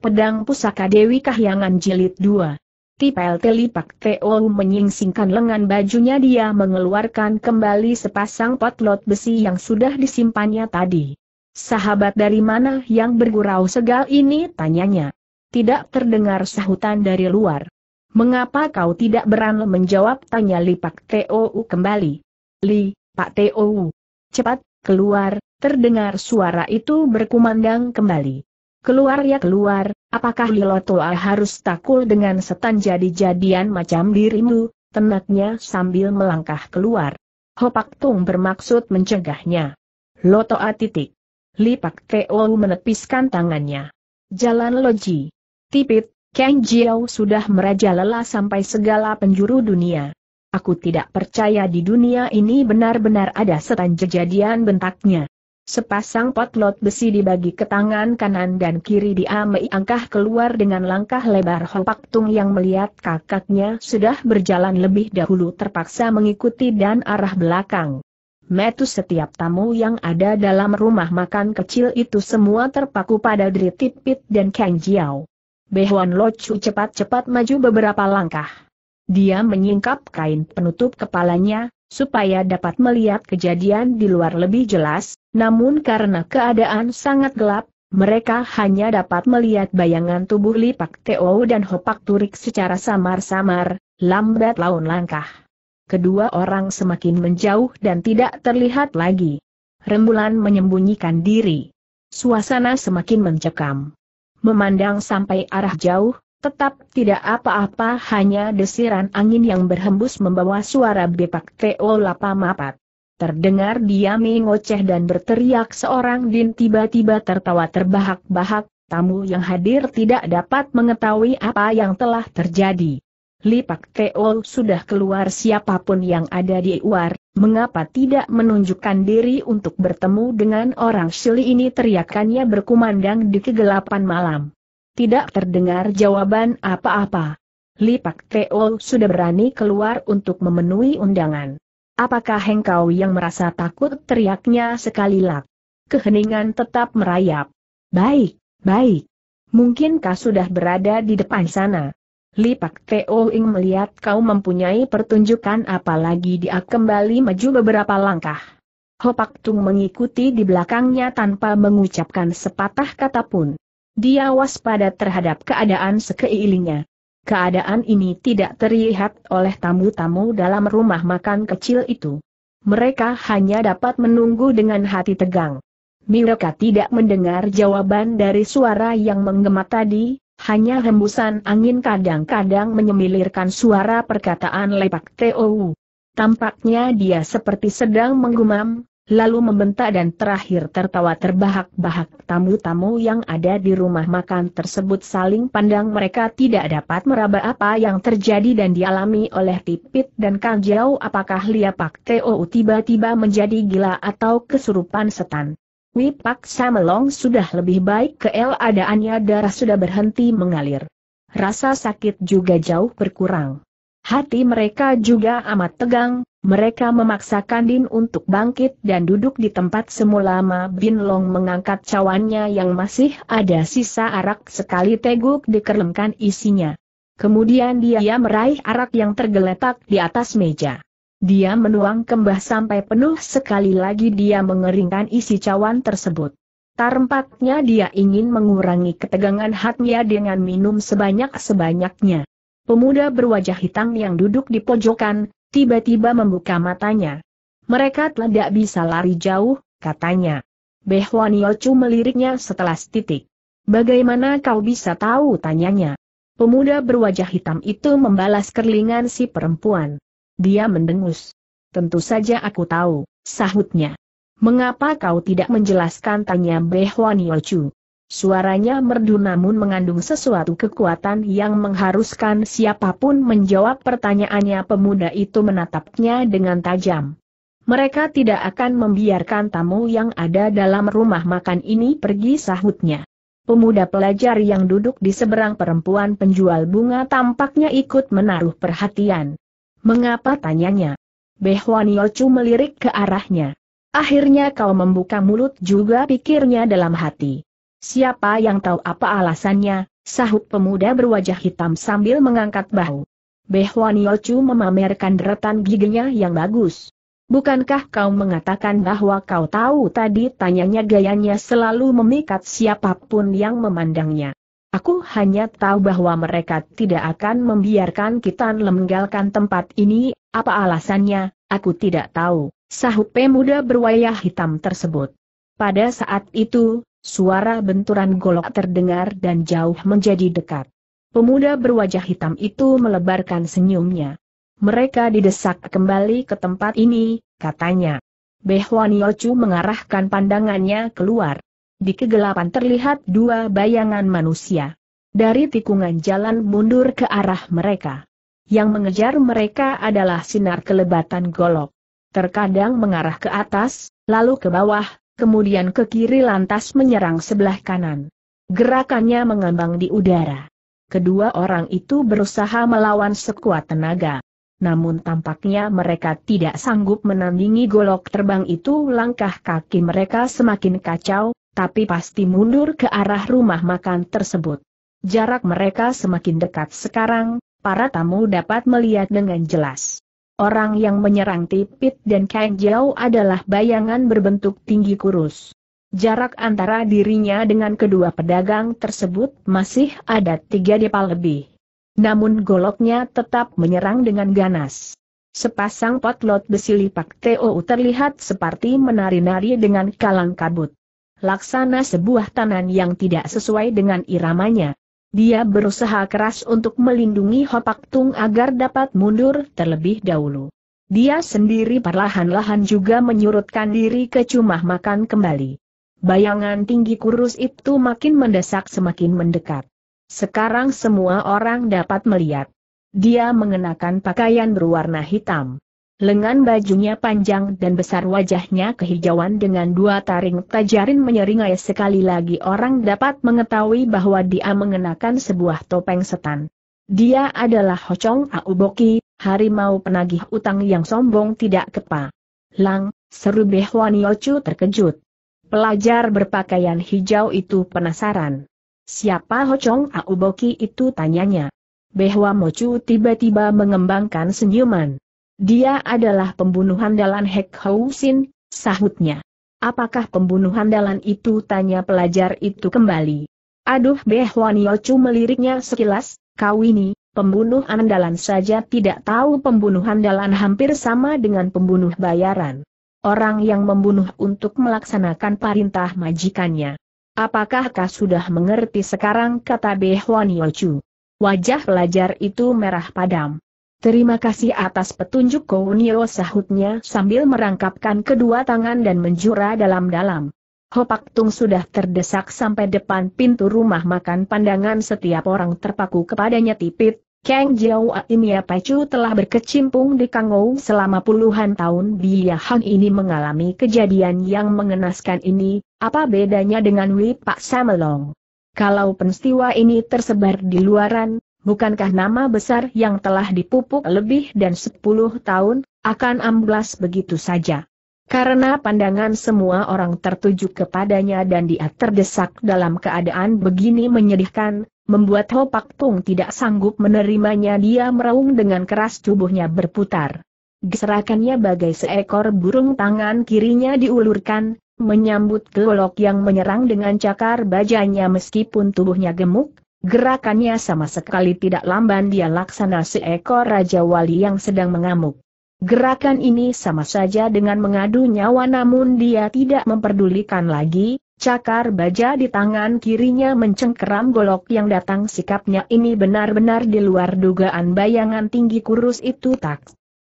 Pedang Pusaka Dewi Kahyangan Jilid 2. Tipel Telipak Teo menyingsingkan lengan bajunya dia mengeluarkan kembali sepasang potlot besi yang sudah disimpannya tadi. Sahabat dari mana yang bergurau segal ini tanyanya. Tidak terdengar sahutan dari luar. Mengapa kau tidak berani menjawab tanya Lipak Teo kembali. Li, Pak Teo. Cepat, keluar, terdengar suara itu berkumandang kembali. Keluar ya keluar, apakah Lilotoa harus takul dengan setan jadi-jadian macam dirimu, tenaknya sambil melangkah keluar. Hopak Tung bermaksud mencegahnya. Lotoa titik. Lipak Teo menepiskan tangannya. Jalan Loji. Tipit, Kang Jiao sudah merajalela sampai segala penjuru dunia. Aku tidak percaya di dunia ini benar-benar ada setan jejadian bentaknya. Sepasang potlot besi dibagi ke tangan kanan dan kiri dia meiangkah keluar dengan langkah lebar Pak Tung yang melihat kakaknya sudah berjalan lebih dahulu terpaksa mengikuti dan arah belakang. Metus setiap tamu yang ada dalam rumah makan kecil itu semua terpaku pada Dri Tipit dan Kang Jiao. Behuan Locu cepat-cepat maju beberapa langkah. Dia menyingkap kain penutup kepalanya, supaya dapat melihat kejadian di luar lebih jelas, namun karena keadaan sangat gelap, mereka hanya dapat melihat bayangan tubuh Lipak Teo dan Hopak Turik secara samar-samar, lambat laun langkah. Kedua orang semakin menjauh dan tidak terlihat lagi. Rembulan menyembunyikan diri. Suasana semakin mencekam. Memandang sampai arah jauh, Tetap tidak apa-apa hanya desiran angin yang berhembus membawa suara bepak Teo Lapa Terdengar dia mengoceh dan berteriak seorang Din tiba-tiba tertawa terbahak-bahak, tamu yang hadir tidak dapat mengetahui apa yang telah terjadi. Lipak Teol sudah keluar siapapun yang ada di luar, mengapa tidak menunjukkan diri untuk bertemu dengan orang Shili ini teriakannya berkumandang di kegelapan malam tidak terdengar jawaban apa-apa. Lipak Teo sudah berani keluar untuk memenuhi undangan. Apakah engkau yang merasa takut teriaknya sekali lak? Keheningan tetap merayap. Baik, baik. Mungkinkah sudah berada di depan sana? Lipak Teo Ing melihat kau mempunyai pertunjukan apalagi dia kembali maju beberapa langkah. Hopak Tung mengikuti di belakangnya tanpa mengucapkan sepatah kata pun dia waspada terhadap keadaan sekeilingnya. Keadaan ini tidak terlihat oleh tamu-tamu dalam rumah makan kecil itu. Mereka hanya dapat menunggu dengan hati tegang. Mereka tidak mendengar jawaban dari suara yang menggema tadi, hanya hembusan angin kadang-kadang menyemilirkan suara perkataan lepak Tou. Tampaknya dia seperti sedang menggumam, lalu membentak dan terakhir tertawa terbahak-bahak tamu-tamu yang ada di rumah makan tersebut saling pandang mereka tidak dapat meraba apa yang terjadi dan dialami oleh Tipit dan Kang Jiao apakah Pak Teo tiba-tiba menjadi gila atau kesurupan setan. Wipak Samelong sudah lebih baik adaannya darah sudah berhenti mengalir. Rasa sakit juga jauh berkurang. Hati mereka juga amat tegang, mereka memaksakan Din untuk bangkit dan duduk di tempat semula Ma Bin Long mengangkat cawannya yang masih ada sisa arak sekali teguk dikerlemkan isinya. Kemudian dia meraih arak yang tergeletak di atas meja. Dia menuang kembah sampai penuh sekali lagi dia mengeringkan isi cawan tersebut. Tarempatnya dia ingin mengurangi ketegangan hatinya dengan minum sebanyak-sebanyaknya. Pemuda berwajah hitam yang duduk di pojokan, tiba-tiba membuka matanya. Mereka tidak bisa lari jauh, katanya. Behwan Yochu meliriknya setelah setitik. Bagaimana kau bisa tahu tanyanya? Pemuda berwajah hitam itu membalas kerlingan si perempuan. Dia mendengus. Tentu saja aku tahu, sahutnya. Mengapa kau tidak menjelaskan tanya Behwan Yochu? Suaranya merdu namun mengandung sesuatu kekuatan yang mengharuskan siapapun menjawab pertanyaannya pemuda itu menatapnya dengan tajam. Mereka tidak akan membiarkan tamu yang ada dalam rumah makan ini pergi sahutnya. Pemuda pelajar yang duduk di seberang perempuan penjual bunga tampaknya ikut menaruh perhatian. Mengapa tanyanya? Behwan melirik ke arahnya. Akhirnya kau membuka mulut juga pikirnya dalam hati. Siapa yang tahu apa alasannya, sahut pemuda berwajah hitam sambil mengangkat bahu. Behuan Yolcu memamerkan deretan giginya yang bagus. Bukankah kau mengatakan bahwa kau tahu tadi tanyanya gayanya selalu memikat siapapun yang memandangnya. Aku hanya tahu bahwa mereka tidak akan membiarkan kita lemenggalkan tempat ini, apa alasannya, aku tidak tahu, sahut pemuda berwajah hitam tersebut. Pada saat itu, suara benturan golok terdengar dan jauh menjadi dekat. Pemuda berwajah hitam itu melebarkan senyumnya. Mereka didesak kembali ke tempat ini, katanya. Behwan Yochu mengarahkan pandangannya keluar. Di kegelapan terlihat dua bayangan manusia. Dari tikungan jalan mundur ke arah mereka. Yang mengejar mereka adalah sinar kelebatan golok. Terkadang mengarah ke atas, lalu ke bawah, kemudian ke kiri lantas menyerang sebelah kanan. Gerakannya mengambang di udara. Kedua orang itu berusaha melawan sekuat tenaga. Namun tampaknya mereka tidak sanggup menandingi golok terbang itu langkah kaki mereka semakin kacau, tapi pasti mundur ke arah rumah makan tersebut. Jarak mereka semakin dekat sekarang, para tamu dapat melihat dengan jelas. Orang yang menyerang Tipit dan Kang Jiao adalah bayangan berbentuk tinggi kurus. Jarak antara dirinya dengan kedua pedagang tersebut masih ada tiga depa lebih. Namun goloknya tetap menyerang dengan ganas. Sepasang potlot besi lipak TOU terlihat seperti menari-nari dengan kalang kabut. Laksana sebuah tanan yang tidak sesuai dengan iramanya. Dia berusaha keras untuk melindungi Hopak Tung agar dapat mundur terlebih dahulu. Dia sendiri perlahan-lahan juga menyurutkan diri ke cumah makan kembali. Bayangan tinggi kurus itu makin mendesak semakin mendekat. Sekarang semua orang dapat melihat. Dia mengenakan pakaian berwarna hitam. Lengan bajunya panjang dan besar wajahnya kehijauan dengan dua taring tajarin menyeringai sekali lagi orang dapat mengetahui bahwa dia mengenakan sebuah topeng setan. Dia adalah Hocong Auboki, harimau penagih utang yang sombong tidak kepa. Lang, seru Behuan terkejut. Pelajar berpakaian hijau itu penasaran. Siapa Hocong Auboki itu tanyanya. Behwa Mochu tiba-tiba mengembangkan senyuman. Dia adalah pembunuhan dalam Hek Housin, sahutnya. Apakah pembunuhan dalam itu? Tanya pelajar itu kembali. Aduh Behwan Chu meliriknya sekilas, kau ini, pembunuh andalan saja tidak tahu pembunuhan andalan hampir sama dengan pembunuh bayaran. Orang yang membunuh untuk melaksanakan perintah majikannya. Apakah kau sudah mengerti sekarang kata Behwan Chu? Wajah pelajar itu merah padam. Terima kasih atas petunjuk Kounio sahutnya sambil merangkapkan kedua tangan dan menjura dalam-dalam. Hopak Tung sudah terdesak sampai depan pintu rumah makan pandangan setiap orang terpaku kepadanya tipit. Kang Jiao Aimia ya Pacu telah berkecimpung di Kangou selama puluhan tahun dia Han ini mengalami kejadian yang mengenaskan ini, apa bedanya dengan Wei Pak Samelong? Kalau peristiwa ini tersebar di luaran, bukankah nama besar yang telah dipupuk lebih dan sepuluh tahun, akan amblas begitu saja? Karena pandangan semua orang tertuju kepadanya dan dia terdesak dalam keadaan begini menyedihkan, membuat Hopak Pung tidak sanggup menerimanya dia meraung dengan keras tubuhnya berputar. Geserakannya bagai seekor burung tangan kirinya diulurkan, menyambut golok yang menyerang dengan cakar bajanya meskipun tubuhnya gemuk, Gerakannya sama sekali tidak lamban dia laksana seekor Raja Wali yang sedang mengamuk. Gerakan ini sama saja dengan mengadu nyawa namun dia tidak memperdulikan lagi, cakar baja di tangan kirinya mencengkeram golok yang datang sikapnya ini benar-benar di luar dugaan bayangan tinggi kurus itu tak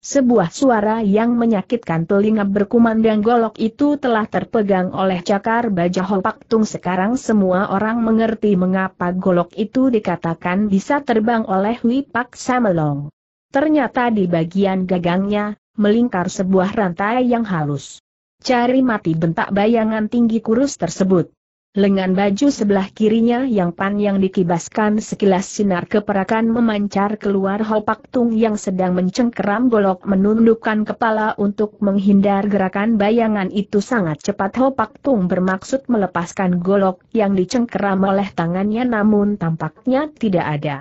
sebuah suara yang menyakitkan telinga berkumandang golok itu telah terpegang oleh cakar Hopak Tung. sekarang semua orang mengerti mengapa golok itu dikatakan bisa terbang oleh Wipak Samelong. Ternyata di bagian gagangnya, melingkar sebuah rantai yang halus. Cari mati bentak bayangan tinggi kurus tersebut lengan baju sebelah kirinya yang panjang dikibaskan sekilas sinar keperakan memancar keluar hopak tung yang sedang mencengkeram golok menundukkan kepala untuk menghindar gerakan bayangan itu sangat cepat hopak tung bermaksud melepaskan golok yang dicengkeram oleh tangannya namun tampaknya tidak ada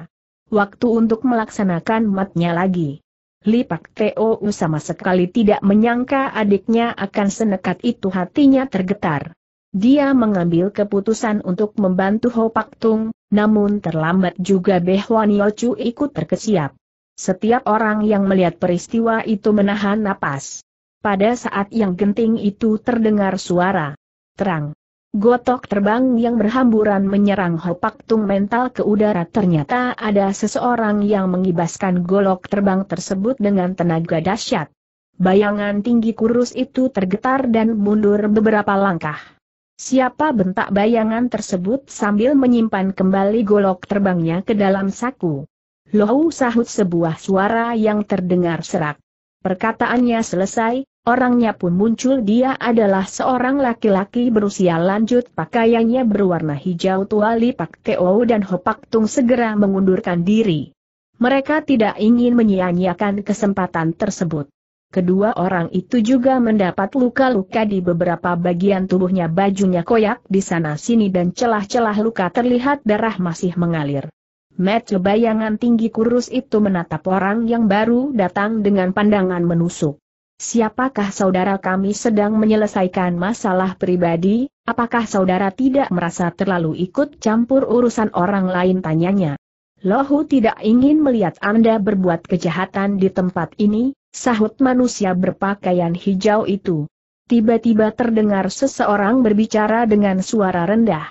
waktu untuk melaksanakan matnya lagi. Lipak Teo sama sekali tidak menyangka adiknya akan senekat itu hatinya tergetar. Dia mengambil keputusan untuk membantu Ho Pak Tung, namun terlambat juga Beh Wan ikut terkesiap. Setiap orang yang melihat peristiwa itu menahan napas. Pada saat yang genting itu terdengar suara. Terang. Gotok terbang yang berhamburan menyerang Hopak Tung mental ke udara ternyata ada seseorang yang mengibaskan golok terbang tersebut dengan tenaga dahsyat. Bayangan tinggi kurus itu tergetar dan mundur beberapa langkah. Siapa bentak bayangan tersebut sambil menyimpan kembali golok terbangnya ke dalam saku. Lohu sahut sebuah suara yang terdengar serak. Perkataannya selesai, orangnya pun muncul dia adalah seorang laki-laki berusia lanjut pakaiannya berwarna hijau tua Lipak Teo dan Hopak Tung segera mengundurkan diri. Mereka tidak ingin menyia-nyiakan kesempatan tersebut. Kedua orang itu juga mendapat luka-luka di beberapa bagian tubuhnya bajunya koyak di sana-sini dan celah-celah luka terlihat darah masih mengalir. Matt bayangan tinggi kurus itu menatap orang yang baru datang dengan pandangan menusuk. Siapakah saudara kami sedang menyelesaikan masalah pribadi, apakah saudara tidak merasa terlalu ikut campur urusan orang lain tanyanya? Lohu tidak ingin melihat Anda berbuat kejahatan di tempat ini, sahut manusia berpakaian hijau itu. Tiba-tiba terdengar seseorang berbicara dengan suara rendah.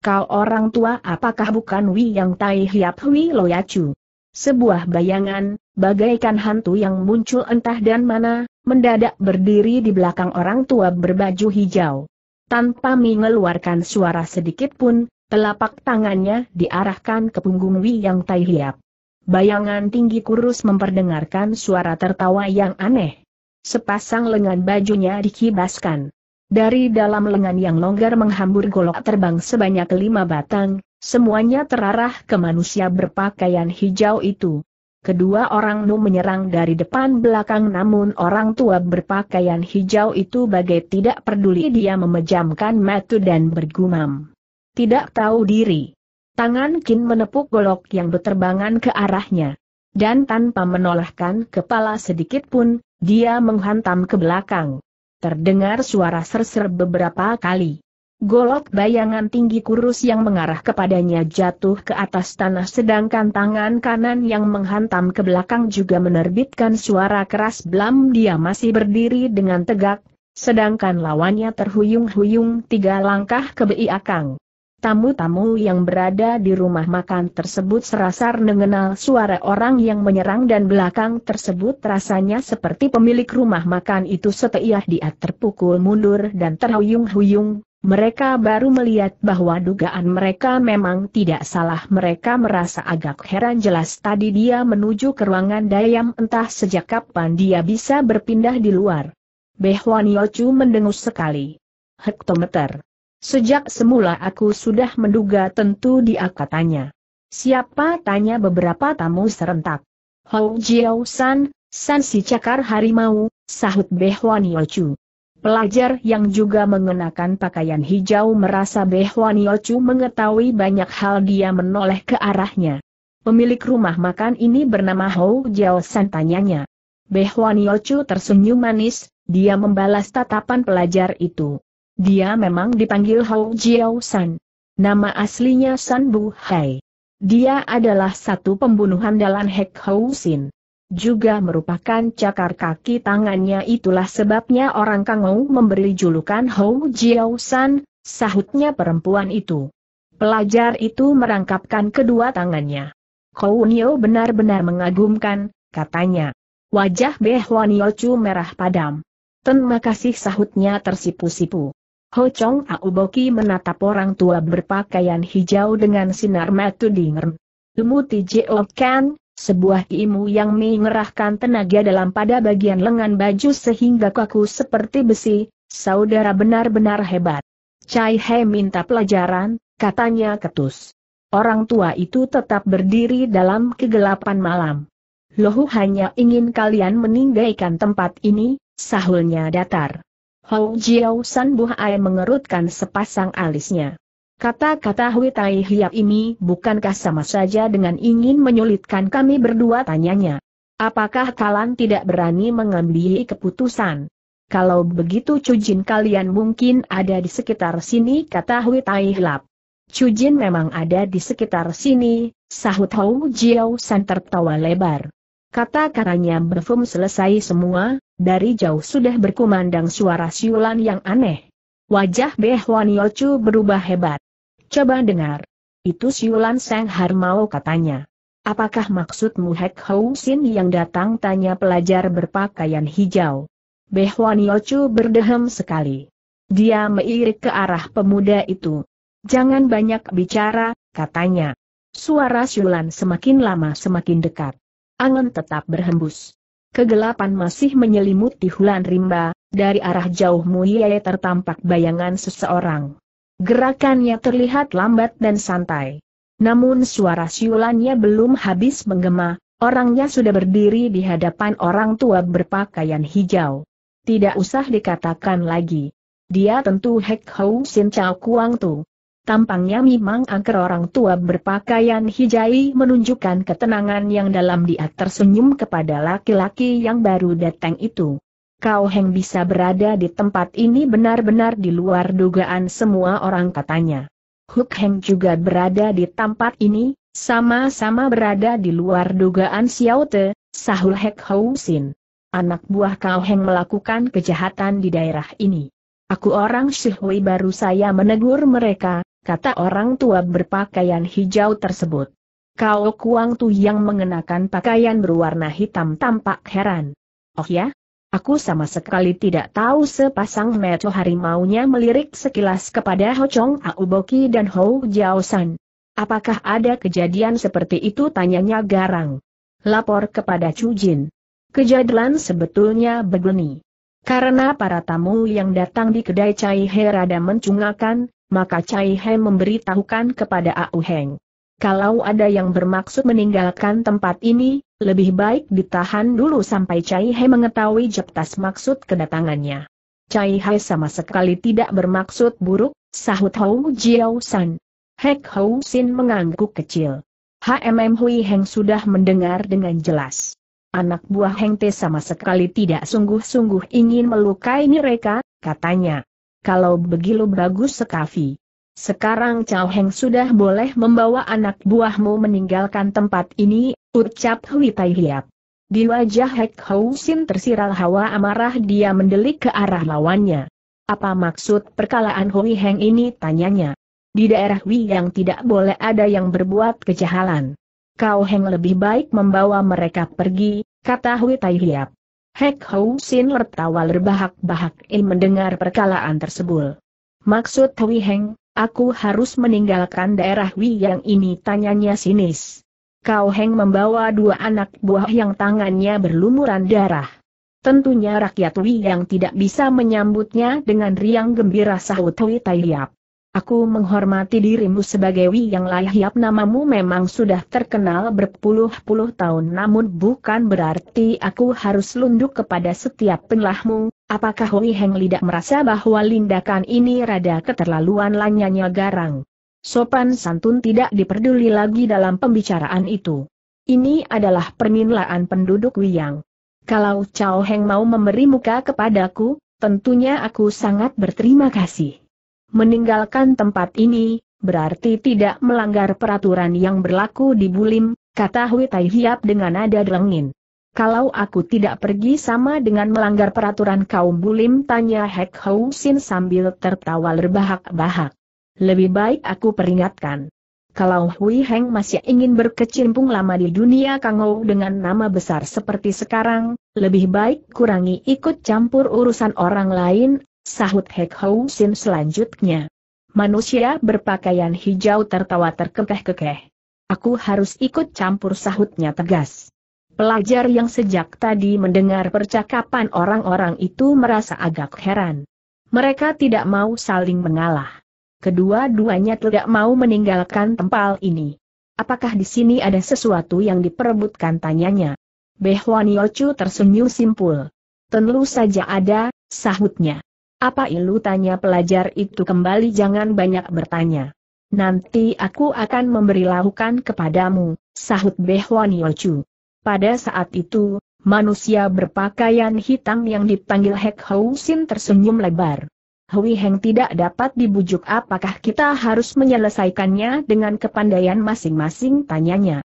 Kau orang tua apakah bukan Wi Yang Tai Hiap Hui Loyacu? Sebuah bayangan, bagaikan hantu yang muncul entah dan mana, mendadak berdiri di belakang orang tua berbaju hijau. Tanpa mengeluarkan suara sedikit pun, telapak tangannya diarahkan ke punggung Wi Yang Tai Hiap. Bayangan tinggi kurus memperdengarkan suara tertawa yang aneh. Sepasang lengan bajunya dikibaskan. Dari dalam lengan yang longgar menghambur golok terbang sebanyak lima batang, semuanya terarah ke manusia berpakaian hijau itu. Kedua orang Nu menyerang dari depan belakang namun orang tua berpakaian hijau itu bagai tidak peduli dia memejamkan mata dan bergumam. Tidak tahu diri. Tangan Kin menepuk golok yang berterbangan ke arahnya. Dan tanpa menolakkan kepala sedikit pun, dia menghantam ke belakang. Terdengar suara serser beberapa kali. Golok bayangan tinggi kurus yang mengarah kepadanya jatuh ke atas tanah sedangkan tangan kanan yang menghantam ke belakang juga menerbitkan suara keras blam dia masih berdiri dengan tegak, sedangkan lawannya terhuyung-huyung tiga langkah ke belakang. Tamu-tamu yang berada di rumah makan tersebut serasa mengenal suara orang yang menyerang dan belakang tersebut rasanya seperti pemilik rumah makan itu setelah dia terpukul mundur dan terhuyung-huyung. Mereka baru melihat bahwa dugaan mereka memang tidak salah mereka merasa agak heran jelas tadi dia menuju ke ruangan dayam entah sejak kapan dia bisa berpindah di luar. Behwan Yochu mendengus sekali. Hektometer Sejak semula aku sudah menduga tentu dia katanya. Siapa tanya beberapa tamu serentak. Hou Jiao San, San si cakar harimau, sahut Behuan Yochu. Pelajar yang juga mengenakan pakaian hijau merasa Behuan Yochu mengetahui banyak hal dia menoleh ke arahnya. Pemilik rumah makan ini bernama Hou Jiao San tanyanya. Behuan Yochu tersenyum manis, dia membalas tatapan pelajar itu. Dia memang dipanggil Hou Jiao San. Nama aslinya San Bu Hai. Dia adalah satu pembunuh andalan Hek Hou Sin. Juga merupakan cakar kaki tangannya itulah sebabnya orang Kangou memberi julukan Hou Jiao San, sahutnya perempuan itu. Pelajar itu merangkapkan kedua tangannya. Nio benar-benar mengagumkan, katanya. Wajah Beh Chu merah padam. Terima kasih sahutnya tersipu-sipu. Ho Chong Auboki menatap orang tua berpakaian hijau dengan sinar mata dingern. Umuti Kan, sebuah ilmu yang mengerahkan tenaga dalam pada bagian lengan baju sehingga kaku seperti besi, saudara benar-benar hebat. Cai He minta pelajaran, katanya ketus. Orang tua itu tetap berdiri dalam kegelapan malam. Lohu hanya ingin kalian meninggalkan tempat ini, sahulnya datar. Hou Jiao San Bu Ai mengerutkan sepasang alisnya. Kata-kata Hui Tai Hiap ini bukankah sama saja dengan ingin menyulitkan kami berdua tanyanya. Apakah kalian tidak berani mengambil keputusan? Kalau begitu Cujin kalian mungkin ada di sekitar sini kata Hui Tai Hiap. Cujin memang ada di sekitar sini, sahut Hou Jiao San tertawa lebar. Kata-katanya berfum selesai semua, dari jauh sudah berkumandang suara siulan yang aneh. Wajah Beh Wan Yochu berubah hebat. Coba dengar. Itu siulan Sang Harmao katanya. Apakah maksudmu Hek Hou Sin yang datang tanya pelajar berpakaian hijau? Beh Wan Yochu berdehem sekali. Dia meirik ke arah pemuda itu. Jangan banyak bicara, katanya. Suara siulan semakin lama semakin dekat. Angin tetap berhembus. Kegelapan masih menyelimuti hulan rimba, dari arah jauh Muye tertampak bayangan seseorang. Gerakannya terlihat lambat dan santai. Namun suara siulannya belum habis menggema, orangnya sudah berdiri di hadapan orang tua berpakaian hijau. Tidak usah dikatakan lagi. Dia tentu Hek Hou Sin Chau Kuang Tu. Tampangnya memang angker orang tua berpakaian hijai menunjukkan ketenangan yang dalam dia tersenyum kepada laki-laki yang baru datang itu. Kau Heng bisa berada di tempat ini benar-benar di luar dugaan semua orang katanya. Huk Heng juga berada di tempat ini, sama-sama berada di luar dugaan Xiao Te, Sahul Hek Hou Sin. Anak buah Kau Heng melakukan kejahatan di daerah ini. Aku orang Shihui baru saya menegur mereka, kata orang tua berpakaian hijau tersebut. Kau Kuang Tu yang mengenakan pakaian berwarna hitam tampak heran. Oh ya? Aku sama sekali tidak tahu sepasang meco harimaunya melirik sekilas kepada Ho Chong Auboki dan Ho Jiao San. Apakah ada kejadian seperti itu tanyanya garang. Lapor kepada Chu Jin. Kejadian sebetulnya begini. Karena para tamu yang datang di kedai Cai He rada mencungakan, maka Cai He memberitahukan kepada Au Heng. Kalau ada yang bermaksud meninggalkan tempat ini, lebih baik ditahan dulu sampai Cai He mengetahui jeptas maksud kedatangannya. Cai He sama sekali tidak bermaksud buruk, sahut Hou Jiao San. Hek Hou Sin mengangguk kecil. HMM Hui Heng sudah mendengar dengan jelas. Anak buah hengte sama sekali tidak sungguh-sungguh ingin melukai mereka, katanya. Kalau begitu bagus sekali. Sekarang Cao Heng sudah boleh membawa anak buahmu meninggalkan tempat ini, ucap Hui Tai Hiap. Di wajah Hek Hou Sin tersirat hawa amarah dia mendelik ke arah lawannya. Apa maksud perkalaan Hui Heng ini tanyanya? Di daerah Hui yang tidak boleh ada yang berbuat kejahalan. Kau Heng lebih baik membawa mereka pergi, kata Hui Tai Hiap. Hek Hou Sin tertawa berbahak bahak in mendengar perkalaan tersebut. Maksud Hui Heng, aku harus meninggalkan daerah Hui yang ini tanyanya sinis. Kau Heng membawa dua anak buah yang tangannya berlumuran darah. Tentunya rakyat Hui yang tidak bisa menyambutnya dengan riang gembira sahut Hui Tai Hiap. Aku menghormati dirimu sebagai Yang layak namamu memang sudah terkenal berpuluh-puluh tahun namun bukan berarti aku harus lunduk kepada setiap penlahmu. Apakah Wi Heng tidak merasa bahwa lindakan ini rada keterlaluan lanyanya garang? Sopan santun tidak diperduli lagi dalam pembicaraan itu. Ini adalah perminlaan penduduk yang. Kalau Chao Heng mau memberi muka kepadaku, tentunya aku sangat berterima kasih. Meninggalkan tempat ini, berarti tidak melanggar peraturan yang berlaku di Bulim, kata Hui Tai Hiap dengan nada dengin. Kalau aku tidak pergi sama dengan melanggar peraturan kaum Bulim tanya Hek Hou Sin sambil tertawa lerbahak-bahak. Lebih baik aku peringatkan. Kalau Hui Heng masih ingin berkecimpung lama di dunia Kangou dengan nama besar seperti sekarang, lebih baik kurangi ikut campur urusan orang lain, Sahut Hek Hou Sin selanjutnya. Manusia berpakaian hijau tertawa terkekeh-kekeh. Aku harus ikut campur sahutnya tegas. Pelajar yang sejak tadi mendengar percakapan orang-orang itu merasa agak heran. Mereka tidak mau saling mengalah. Kedua-duanya tidak mau meninggalkan tempal ini. Apakah di sini ada sesuatu yang diperebutkan tanyanya? Behwani Yochu tersenyum simpul. Tentu saja ada, sahutnya. Apa ilu tanya pelajar itu kembali jangan banyak bertanya. Nanti aku akan memberi lahukan kepadamu, sahut Behwan Yochu. Pada saat itu, manusia berpakaian hitam yang dipanggil Hek Housin tersenyum lebar. Hui Heng tidak dapat dibujuk apakah kita harus menyelesaikannya dengan kepandaian masing-masing tanyanya.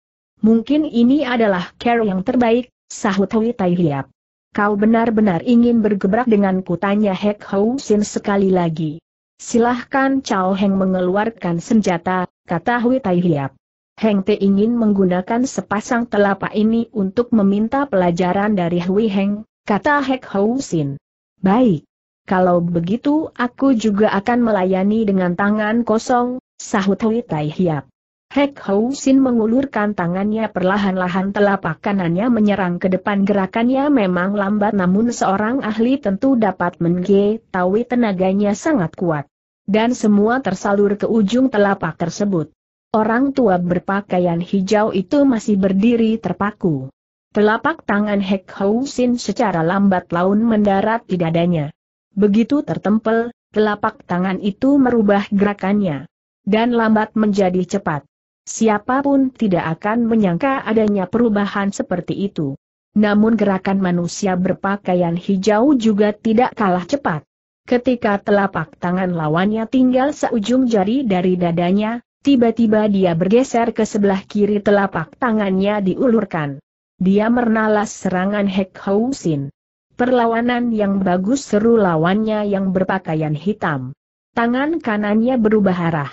Mungkin ini adalah care yang terbaik, sahut Hui Tai Hiap. Kau benar-benar ingin bergebrak dengan kutanya Hek Hou Sin sekali lagi. Silahkan Chao Heng mengeluarkan senjata, kata Hui Tai Hiap. Heng Te ingin menggunakan sepasang telapak ini untuk meminta pelajaran dari Hui Heng, kata Hek Hou Sin. Baik. Kalau begitu aku juga akan melayani dengan tangan kosong, sahut Hui Tai Hiap. Hek Hou Sin mengulurkan tangannya perlahan-lahan telapak kanannya menyerang ke depan gerakannya memang lambat namun seorang ahli tentu dapat mengetahui tenaganya sangat kuat. Dan semua tersalur ke ujung telapak tersebut. Orang tua berpakaian hijau itu masih berdiri terpaku. Telapak tangan Hek Hou Sin secara lambat laun mendarat di dadanya. Begitu tertempel, telapak tangan itu merubah gerakannya. Dan lambat menjadi cepat siapapun tidak akan menyangka adanya perubahan seperti itu. Namun gerakan manusia berpakaian hijau juga tidak kalah cepat. Ketika telapak tangan lawannya tinggal seujung jari dari dadanya, tiba-tiba dia bergeser ke sebelah kiri telapak tangannya diulurkan. Dia mernalas serangan Hek Housin. Perlawanan yang bagus seru lawannya yang berpakaian hitam. Tangan kanannya berubah arah.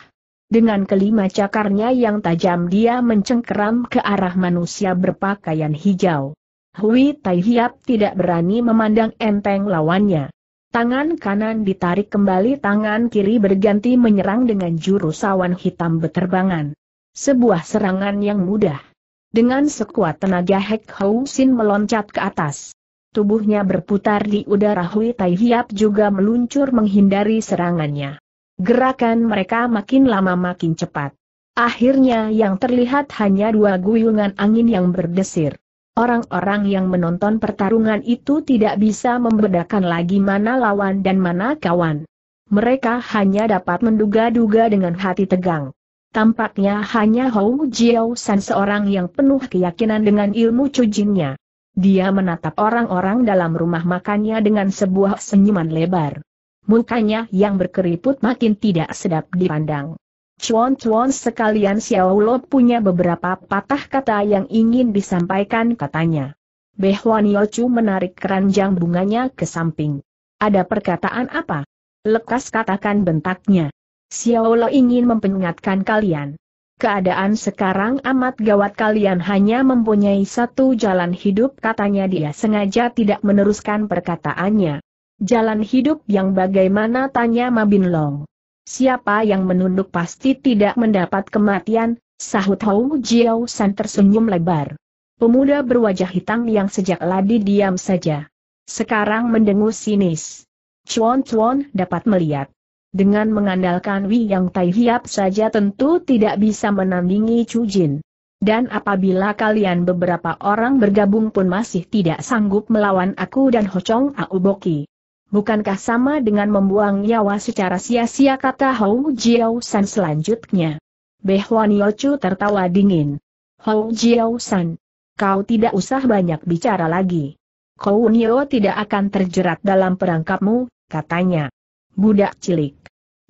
Dengan kelima cakarnya yang tajam dia mencengkeram ke arah manusia berpakaian hijau. Hui Tai Hiap tidak berani memandang enteng lawannya. Tangan kanan ditarik kembali tangan kiri berganti menyerang dengan jurus awan hitam beterbangan. Sebuah serangan yang mudah. Dengan sekuat tenaga Hek Hou Sin meloncat ke atas. Tubuhnya berputar di udara Hui Tai Hiap juga meluncur menghindari serangannya. Gerakan mereka makin lama makin cepat. Akhirnya yang terlihat hanya dua guyungan angin yang berdesir. Orang-orang yang menonton pertarungan itu tidak bisa membedakan lagi mana lawan dan mana kawan. Mereka hanya dapat menduga-duga dengan hati tegang. Tampaknya hanya Hou Jiao San seorang yang penuh keyakinan dengan ilmu cujinnya. Dia menatap orang-orang dalam rumah makannya dengan sebuah senyuman lebar. Mukanya yang berkeriput makin tidak sedap dipandang. Cuan-cuan sekalian Xiao punya beberapa patah kata yang ingin disampaikan katanya. Behuan Yochu menarik keranjang bunganya ke samping. Ada perkataan apa? Lekas katakan bentaknya. Xiao ingin memperingatkan kalian. Keadaan sekarang amat gawat kalian hanya mempunyai satu jalan hidup katanya dia sengaja tidak meneruskan perkataannya. Jalan hidup yang bagaimana tanya Mabin Long. Siapa yang menunduk pasti tidak mendapat kematian, sahut Hou Jiao San tersenyum lebar. Pemuda berwajah hitam yang sejak ladi diam saja. Sekarang mendengus sinis. Chuan Chuan dapat melihat. Dengan mengandalkan Wei Yang Tai Hiap saja tentu tidak bisa menandingi Chu Jin. Dan apabila kalian beberapa orang bergabung pun masih tidak sanggup melawan aku dan Ho Chong Auboki bukankah sama dengan membuang nyawa secara sia-sia kata Hou Jiao San selanjutnya. Behuan Yochu tertawa dingin. Hou Jiao San, kau tidak usah banyak bicara lagi. Kau Nio tidak akan terjerat dalam perangkapmu, katanya. Budak cilik.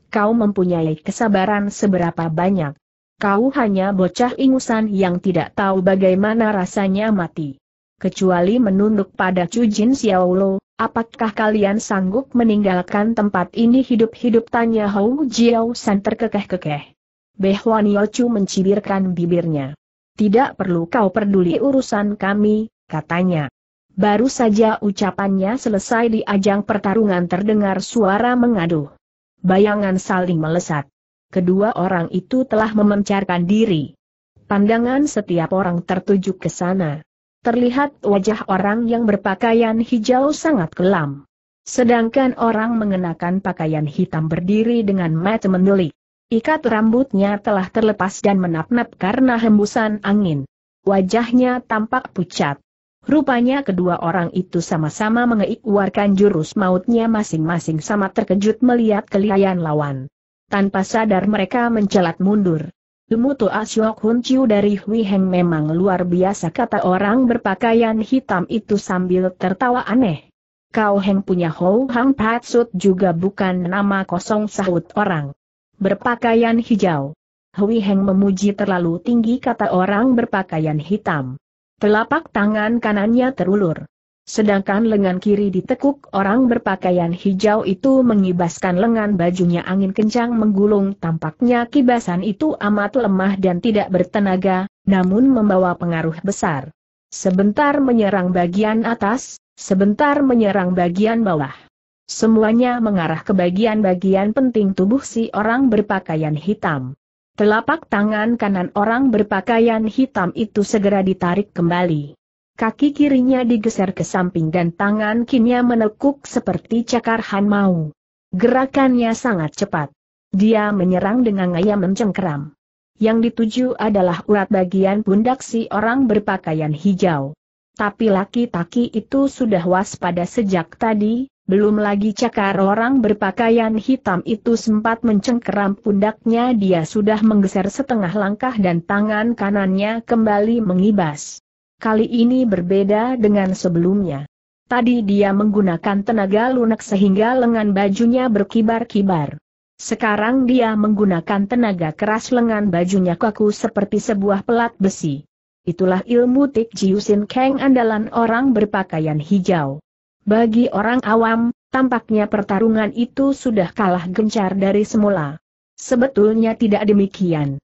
Kau mempunyai kesabaran seberapa banyak. Kau hanya bocah ingusan yang tidak tahu bagaimana rasanya mati. Kecuali menunduk pada Cujin Xiaolo, Apakah kalian sanggup meninggalkan tempat ini hidup-hidup? Tanya Hou Jiao San terkekeh-kekeh. Behuan Yochu mencibirkan bibirnya. Tidak perlu kau peduli urusan kami, katanya. Baru saja ucapannya selesai di ajang pertarungan terdengar suara mengaduh. Bayangan saling melesat. Kedua orang itu telah memencarkan diri. Pandangan setiap orang tertuju ke sana terlihat wajah orang yang berpakaian hijau sangat kelam. Sedangkan orang mengenakan pakaian hitam berdiri dengan mata mendelik. Ikat rambutnya telah terlepas dan menap-nap karena hembusan angin. Wajahnya tampak pucat. Rupanya kedua orang itu sama-sama mengeluarkan jurus mautnya masing-masing sama terkejut melihat kelihayan lawan. Tanpa sadar mereka mencelat mundur. Dumutu Asyok Hun Chiu dari Hui Heng memang luar biasa kata orang berpakaian hitam itu sambil tertawa aneh. Kau Heng punya Hou Hang Sut juga bukan nama kosong sahut orang. Berpakaian hijau. Hui Heng memuji terlalu tinggi kata orang berpakaian hitam. Telapak tangan kanannya terulur. Sedangkan lengan kiri ditekuk orang berpakaian hijau itu mengibaskan lengan bajunya angin kencang menggulung tampaknya kibasan itu amat lemah dan tidak bertenaga, namun membawa pengaruh besar. Sebentar menyerang bagian atas, sebentar menyerang bagian bawah. Semuanya mengarah ke bagian-bagian penting tubuh si orang berpakaian hitam. Telapak tangan kanan orang berpakaian hitam itu segera ditarik kembali. Kaki kirinya digeser ke samping dan tangan kini menekuk seperti cakar harimau. Gerakannya sangat cepat. Dia menyerang dengan ayam mencengkeram. Yang dituju adalah urat bagian pundak si orang berpakaian hijau. Tapi laki-laki itu sudah waspada sejak tadi, belum lagi cakar orang berpakaian hitam itu sempat mencengkeram pundaknya dia sudah menggeser setengah langkah dan tangan kanannya kembali mengibas kali ini berbeda dengan sebelumnya. Tadi dia menggunakan tenaga lunak sehingga lengan bajunya berkibar-kibar. Sekarang dia menggunakan tenaga keras lengan bajunya kaku seperti sebuah pelat besi. Itulah ilmu Tik Jiusin Kang andalan orang berpakaian hijau. Bagi orang awam, tampaknya pertarungan itu sudah kalah gencar dari semula. Sebetulnya tidak demikian.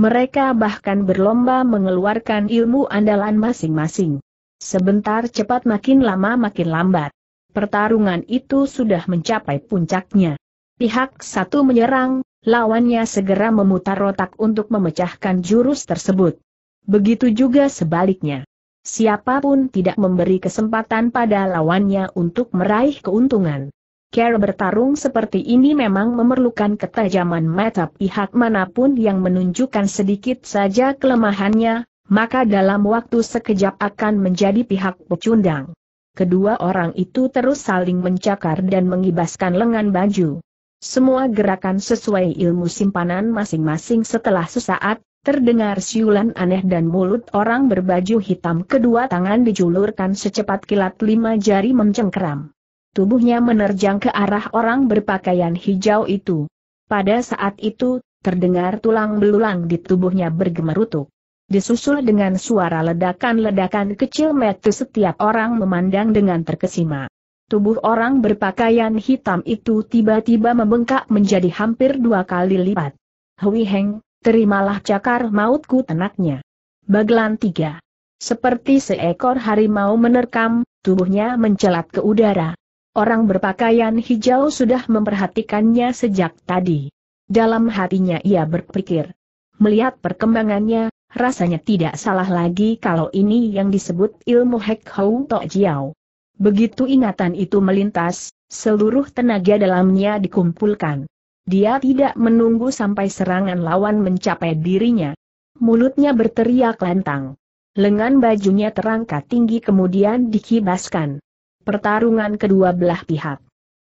Mereka bahkan berlomba mengeluarkan ilmu andalan masing-masing. Sebentar cepat makin lama makin lambat. Pertarungan itu sudah mencapai puncaknya. Pihak satu menyerang, lawannya segera memutar otak untuk memecahkan jurus tersebut. Begitu juga sebaliknya. Siapapun tidak memberi kesempatan pada lawannya untuk meraih keuntungan. Cara bertarung seperti ini memang memerlukan ketajaman mata pihak manapun yang menunjukkan sedikit saja kelemahannya, maka dalam waktu sekejap akan menjadi pihak pecundang. Kedua orang itu terus saling mencakar dan mengibaskan lengan baju. Semua gerakan sesuai ilmu simpanan masing-masing setelah sesaat, Terdengar siulan aneh dan mulut orang berbaju hitam kedua tangan dijulurkan secepat kilat lima jari mencengkeram. Tubuhnya menerjang ke arah orang berpakaian hijau itu. Pada saat itu, terdengar tulang belulang di tubuhnya bergemerutuk. Disusul dengan suara ledakan-ledakan kecil metu setiap orang memandang dengan terkesima. Tubuh orang berpakaian hitam itu tiba-tiba membengkak menjadi hampir dua kali lipat. Hui Heng, terimalah cakar mautku tenaknya. Bagelan 3. Seperti seekor harimau menerkam, tubuhnya mencelat ke udara. Orang berpakaian hijau sudah memperhatikannya sejak tadi. Dalam hatinya ia berpikir. Melihat perkembangannya, rasanya tidak salah lagi kalau ini yang disebut ilmu Hek Hou Tok Jiao. Begitu ingatan itu melintas, seluruh tenaga dalamnya dikumpulkan. Dia tidak menunggu sampai serangan lawan mencapai dirinya. Mulutnya berteriak lantang. Lengan bajunya terangkat tinggi kemudian dikibaskan pertarungan kedua belah pihak.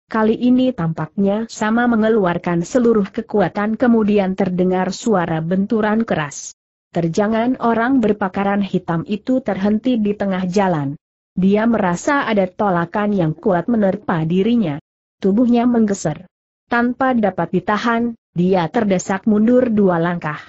Kali ini tampaknya sama mengeluarkan seluruh kekuatan kemudian terdengar suara benturan keras. Terjangan orang berpakaran hitam itu terhenti di tengah jalan. Dia merasa ada tolakan yang kuat menerpa dirinya. Tubuhnya menggeser. Tanpa dapat ditahan, dia terdesak mundur dua langkah.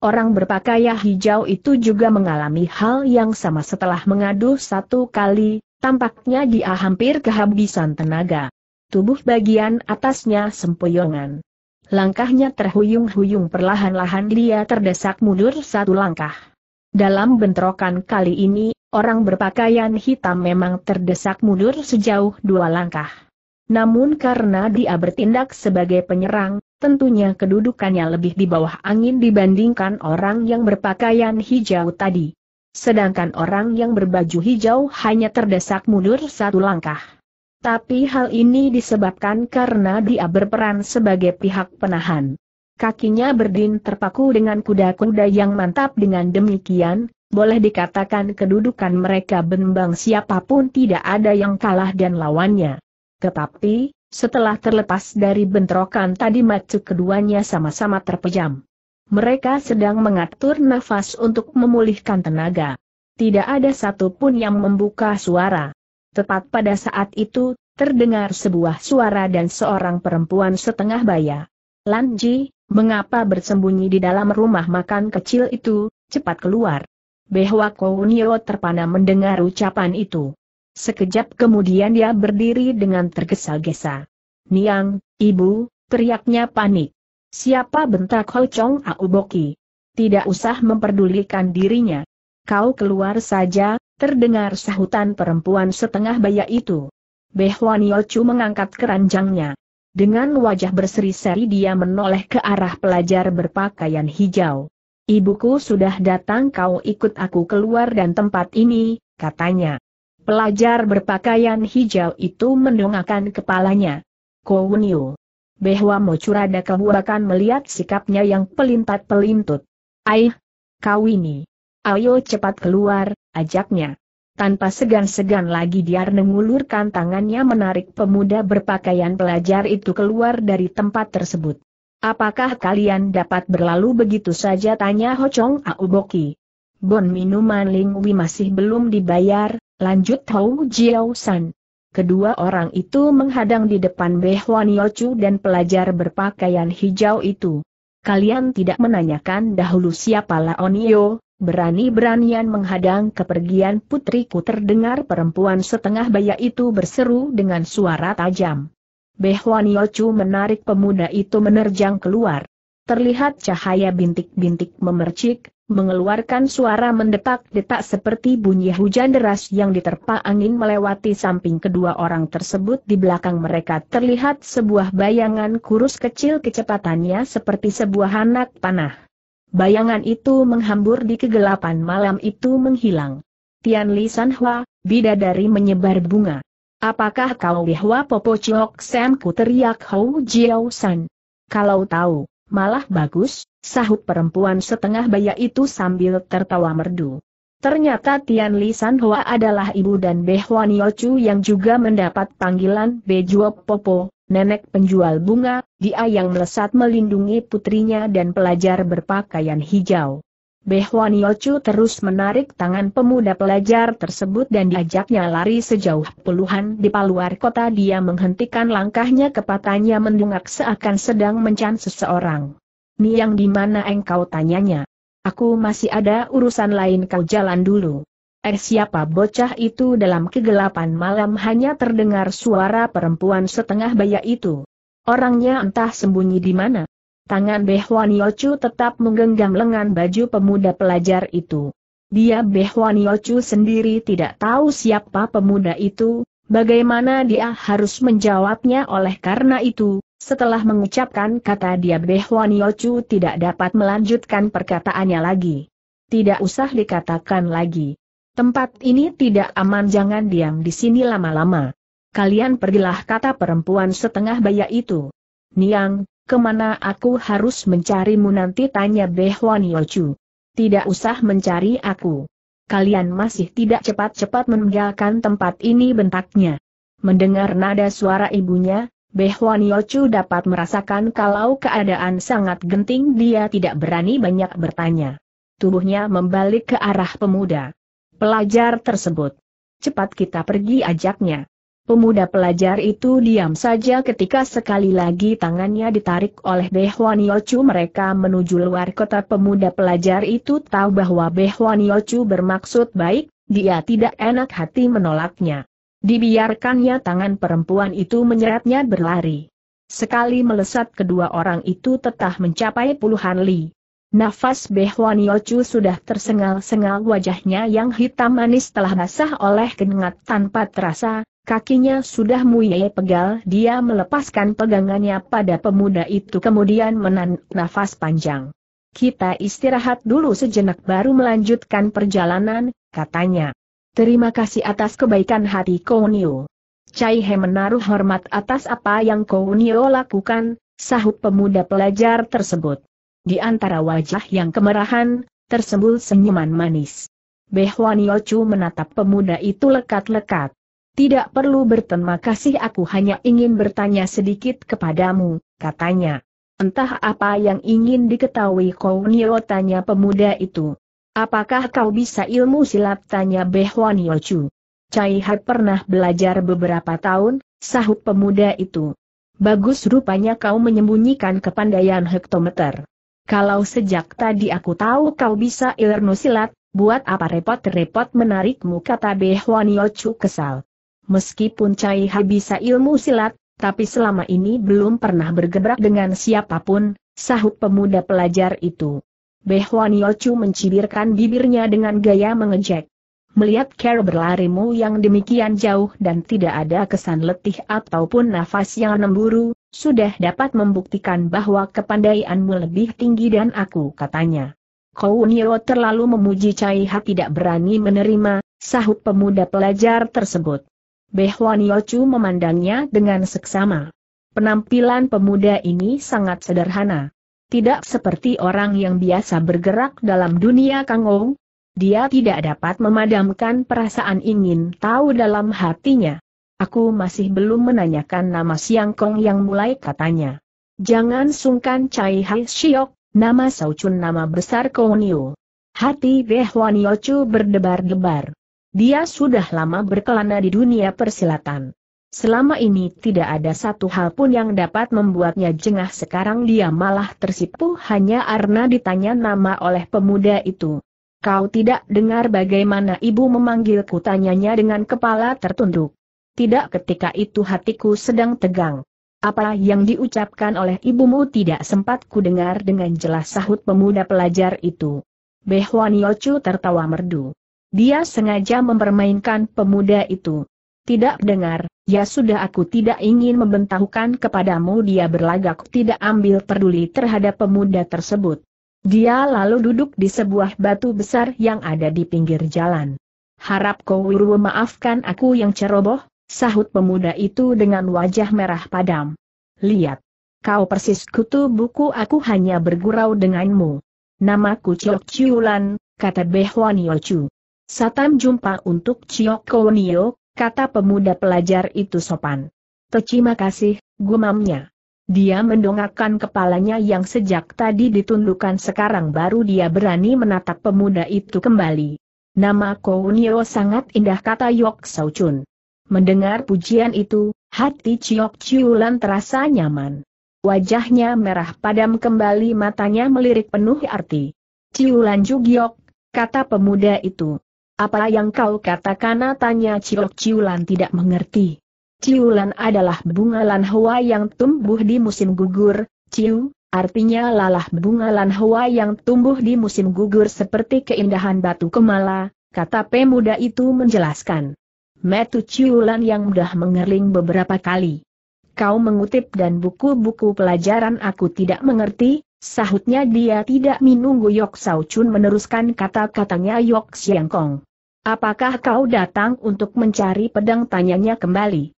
Orang berpakaian hijau itu juga mengalami hal yang sama setelah mengadu satu kali, Tampaknya dia hampir kehabisan tenaga. Tubuh bagian atasnya sempoyongan. Langkahnya terhuyung-huyung perlahan-lahan dia terdesak mundur satu langkah. Dalam bentrokan kali ini, orang berpakaian hitam memang terdesak mundur sejauh dua langkah. Namun karena dia bertindak sebagai penyerang, tentunya kedudukannya lebih di bawah angin dibandingkan orang yang berpakaian hijau tadi. Sedangkan orang yang berbaju hijau hanya terdesak mundur satu langkah. Tapi hal ini disebabkan karena dia berperan sebagai pihak penahan. Kakinya berdin terpaku dengan kuda-kuda yang mantap dengan demikian, boleh dikatakan kedudukan mereka bembang siapapun tidak ada yang kalah dan lawannya. Tetapi, setelah terlepas dari bentrokan tadi macu keduanya sama-sama terpejam. Mereka sedang mengatur nafas untuk memulihkan tenaga. Tidak ada satupun yang membuka suara. Tepat pada saat itu, terdengar sebuah suara dan seorang perempuan setengah baya. Lanji, mengapa bersembunyi di dalam rumah makan kecil itu, cepat keluar. Behwa Kounio terpana mendengar ucapan itu. Sekejap kemudian dia berdiri dengan tergesa-gesa. Niang, ibu, teriaknya panik. Siapa bentak Ho Chong Auboki? Tidak usah memperdulikan dirinya. Kau keluar saja, terdengar sahutan perempuan setengah baya itu. Behuan Yochu mengangkat keranjangnya. Dengan wajah berseri-seri dia menoleh ke arah pelajar berpakaian hijau. Ibuku sudah datang kau ikut aku keluar dan tempat ini, katanya. Pelajar berpakaian hijau itu mendongakkan kepalanya. niu. Behwa Mocurada kehuakan melihat sikapnya yang pelintat-pelintut. Aih, kau ini. Ayo cepat keluar, ajaknya. Tanpa segan-segan lagi Diar mengulurkan tangannya menarik pemuda berpakaian pelajar itu keluar dari tempat tersebut. Apakah kalian dapat berlalu begitu saja tanya Hocong Auboki. Bon minuman Lingwi masih belum dibayar, lanjut Hou Jiao San. Kedua orang itu menghadang di depan Behuan Yochu dan pelajar berpakaian hijau itu. Kalian tidak menanyakan dahulu siapa Laonio, berani-beranian menghadang kepergian putriku terdengar perempuan setengah baya itu berseru dengan suara tajam. Behuan Yochu menarik pemuda itu menerjang keluar. Terlihat cahaya bintik-bintik memercik, mengeluarkan suara mendetak-detak seperti bunyi hujan deras yang diterpa angin melewati samping kedua orang tersebut di belakang mereka terlihat sebuah bayangan kurus kecil kecepatannya seperti sebuah anak panah. Bayangan itu menghambur di kegelapan malam itu menghilang. Tian Li San Hua, bidadari menyebar bunga. Apakah kau Lihwa Popo Chiok Sam ku teriak Hou Jiao San? Kalau tahu, malah bagus, Sahut perempuan setengah baya itu sambil tertawa merdu. Ternyata Tian Li San Hua adalah ibu dan Behuan Yochu yang juga mendapat panggilan Bejuo Popo, nenek penjual bunga, dia yang melesat melindungi putrinya dan pelajar berpakaian hijau. Behuan Yochu terus menarik tangan pemuda pelajar tersebut dan diajaknya lari sejauh puluhan di luar kota dia menghentikan langkahnya kepatanya mendungak seakan sedang mencan seseorang. Niang di mana engkau tanyanya? Aku masih ada urusan lain kau jalan dulu. Eh siapa bocah itu dalam kegelapan malam hanya terdengar suara perempuan setengah baya itu. Orangnya entah sembunyi di mana. Tangan Behwan tetap menggenggam lengan baju pemuda pelajar itu. Dia Behwan sendiri tidak tahu siapa pemuda itu, bagaimana dia harus menjawabnya oleh karena itu, setelah mengucapkan kata dia Behuan tidak dapat melanjutkan perkataannya lagi. Tidak usah dikatakan lagi. Tempat ini tidak aman jangan diam di sini lama-lama. Kalian pergilah kata perempuan setengah baya itu. Niang, kemana aku harus mencarimu nanti tanya Behuan Tidak usah mencari aku. Kalian masih tidak cepat-cepat meninggalkan tempat ini bentaknya. Mendengar nada suara ibunya, Behuan Chu dapat merasakan kalau keadaan sangat genting dia tidak berani banyak bertanya. Tubuhnya membalik ke arah pemuda. Pelajar tersebut. Cepat kita pergi ajaknya. Pemuda pelajar itu diam saja ketika sekali lagi tangannya ditarik oleh Behuan Chu mereka menuju luar kota pemuda pelajar itu tahu bahwa Behuan Chu bermaksud baik, dia tidak enak hati menolaknya. Dibiarkannya tangan perempuan itu menyeretnya berlari. Sekali melesat kedua orang itu tetah mencapai puluhan li. Nafas Behwan Yochu sudah tersengal-sengal wajahnya yang hitam manis telah basah oleh keningat tanpa terasa, kakinya sudah muye pegal dia melepaskan pegangannya pada pemuda itu kemudian menan nafas panjang. Kita istirahat dulu sejenak baru melanjutkan perjalanan, katanya. Terima kasih atas kebaikan hati Kounio. Cai He menaruh hormat atas apa yang Kounio lakukan, sahut pemuda pelajar tersebut. Di antara wajah yang kemerahan, tersembul senyuman manis. Behuan Yochu menatap pemuda itu lekat-lekat. Tidak perlu berterima kasih aku hanya ingin bertanya sedikit kepadamu, katanya. Entah apa yang ingin diketahui Kounio tanya pemuda itu. Apakah kau bisa ilmu silat? tanya Behuan Yochu? Cai Hai pernah belajar beberapa tahun, sahut pemuda itu. Bagus rupanya kau menyembunyikan kepandaian hektometer. Kalau sejak tadi aku tahu kau bisa ilmu silat, buat apa repot-repot menarikmu kata Behuan Yochu kesal. Meskipun Cai Hai bisa ilmu silat, tapi selama ini belum pernah bergebrak dengan siapapun, sahut pemuda pelajar itu. Behuan Yocu mencibirkan bibirnya dengan gaya mengejek. Melihat Carol berlarimu yang demikian jauh dan tidak ada kesan letih ataupun nafas yang nemburu, sudah dapat membuktikan bahwa kepandaianmu lebih tinggi dan aku katanya. Kau Niro terlalu memuji Caiha tidak berani menerima, sahut pemuda pelajar tersebut. Behuan Yochu memandangnya dengan seksama. Penampilan pemuda ini sangat sederhana tidak seperti orang yang biasa bergerak dalam dunia Kang Dia tidak dapat memadamkan perasaan ingin tahu dalam hatinya. Aku masih belum menanyakan nama Siang Kong yang mulai katanya. Jangan sungkan Cai Hai Siok, nama Saucun nama besar Niu. Hati Beh Yochu berdebar-debar. Dia sudah lama berkelana di dunia persilatan. Selama ini tidak ada satu hal pun yang dapat membuatnya jengah sekarang dia malah tersipu hanya karena ditanya nama oleh pemuda itu. Kau tidak dengar bagaimana ibu memanggilku tanyanya dengan kepala tertunduk. Tidak ketika itu hatiku sedang tegang. Apa yang diucapkan oleh ibumu tidak sempat ku dengar dengan jelas sahut pemuda pelajar itu. Behwan Yochu tertawa merdu. Dia sengaja mempermainkan pemuda itu. Tidak dengar, ya sudah aku tidak ingin membentahukan kepadamu dia berlagak tidak ambil peduli terhadap pemuda tersebut. Dia lalu duduk di sebuah batu besar yang ada di pinggir jalan. Harap kau wiru maafkan aku yang ceroboh, sahut pemuda itu dengan wajah merah padam. Lihat. Kau persis kutu buku aku hanya bergurau denganmu. Namaku Chiok Chiulan, kata Behuan Yochu. Satam jumpa untuk Chiok Konio, kata pemuda pelajar itu sopan. Terima kasih, gumamnya. Dia mendongakkan kepalanya yang sejak tadi ditundukkan sekarang baru dia berani menatap pemuda itu kembali. Nama Kounio sangat indah kata Yok Sau Chun. Mendengar pujian itu, hati Chiok Chiulan terasa nyaman. Wajahnya merah padam kembali matanya melirik penuh arti. Ciulan Jugiok, kata pemuda itu. Apa yang kau katakan tanya Ciok Ciulan tidak mengerti. Ciulan adalah bunga lanhua yang tumbuh di musim gugur, Ciu, artinya lalah bunga lanhua yang tumbuh di musim gugur seperti keindahan batu kemala, kata pemuda itu menjelaskan. Metu Ciulan yang mudah mengerling beberapa kali. Kau mengutip dan buku-buku pelajaran aku tidak mengerti, Sahutnya dia tidak menunggu Yok Sao Chun meneruskan kata-katanya Yok Siang Kong. Apakah kau datang untuk mencari pedang tanyanya kembali?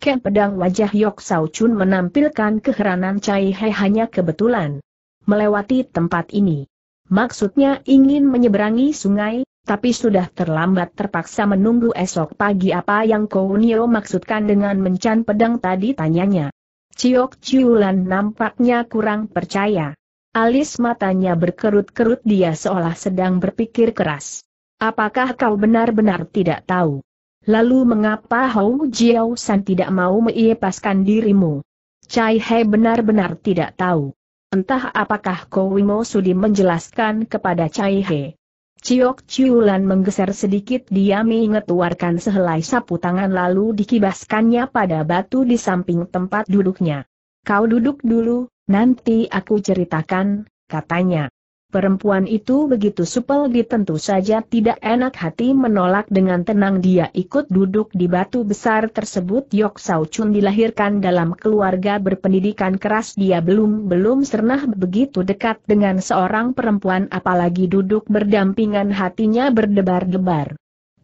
Ken pedang wajah Yok Sao Chun menampilkan keheranan Chai He hanya kebetulan. Melewati tempat ini. Maksudnya ingin menyeberangi sungai, tapi sudah terlambat terpaksa menunggu esok pagi apa yang Kou Nio maksudkan dengan mencan pedang tadi tanyanya. Ciok Ciulan nampaknya kurang percaya. Alis matanya berkerut-kerut dia seolah sedang berpikir keras. Apakah kau benar-benar tidak tahu? Lalu mengapa Hou Jiao San tidak mau melepaskan dirimu? Cai He benar-benar tidak tahu. Entah apakah Kowimo Sudi menjelaskan kepada Cai He. Ciok Ciulan menggeser sedikit dia mengeluarkan sehelai sapu tangan lalu dikibaskannya pada batu di samping tempat duduknya. Kau duduk dulu, Nanti aku ceritakan, katanya. Perempuan itu begitu supel ditentu saja tidak enak hati menolak dengan tenang dia ikut duduk di batu besar tersebut Yok Sao Chun dilahirkan dalam keluarga berpendidikan keras dia belum-belum sernah begitu dekat dengan seorang perempuan apalagi duduk berdampingan hatinya berdebar-debar.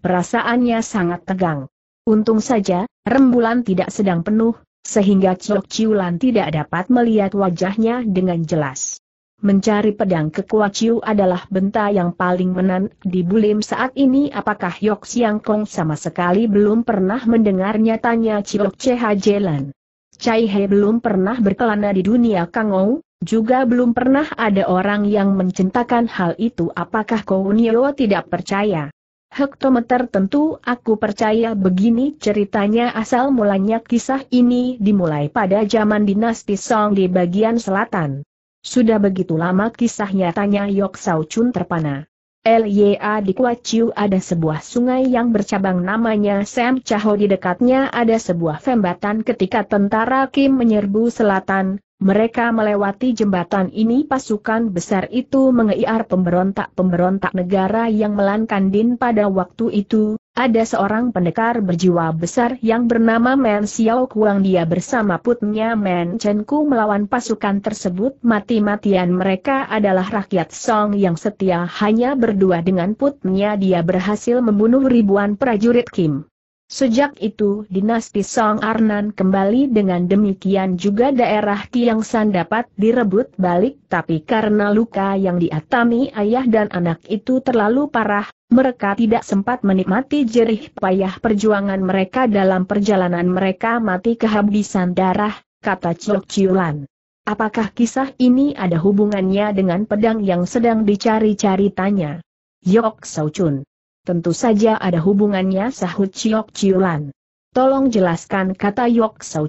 Perasaannya sangat tegang. Untung saja, rembulan tidak sedang penuh, sehingga Chok Chiulan tidak dapat melihat wajahnya dengan jelas. Mencari pedang ke Chiu adalah benta yang paling menan di Bulim saat ini apakah Yok Siang Kong sama sekali belum pernah mendengarnya tanya Chiok CH Jelan. Chai He belum pernah berkelana di dunia Kang Ou, juga belum pernah ada orang yang mencintakan hal itu apakah Kou Nyo tidak percaya. Hektometer tentu aku percaya begini ceritanya asal mulanya kisah ini dimulai pada zaman dinasti Song di bagian selatan. Sudah begitu lama kisahnya tanya Yok Sao Chun terpana. LYA di Kuaciu ada sebuah sungai yang bercabang namanya Sam Chaho di dekatnya ada sebuah pembatan ketika tentara Kim menyerbu selatan, mereka melewati jembatan ini pasukan besar itu mengeiar pemberontak-pemberontak negara yang melankan Din pada waktu itu, ada seorang pendekar berjiwa besar yang bernama Men Xiao Kuang dia bersama putnya Men Chen Ku melawan pasukan tersebut mati-matian mereka adalah rakyat Song yang setia hanya berdua dengan putnya dia berhasil membunuh ribuan prajurit Kim. Sejak itu dinasti Song Arnan kembali dengan demikian juga daerah Tiang San dapat direbut balik tapi karena luka yang diatami ayah dan anak itu terlalu parah, mereka tidak sempat menikmati jerih payah perjuangan mereka dalam perjalanan mereka mati kehabisan darah, kata Chok Chiulan. Apakah kisah ini ada hubungannya dengan pedang yang sedang dicari-cari tanya? Yok Sao Chun. Tentu saja ada hubungannya sahut Chiok Chiulan. Tolong jelaskan kata Yok Sao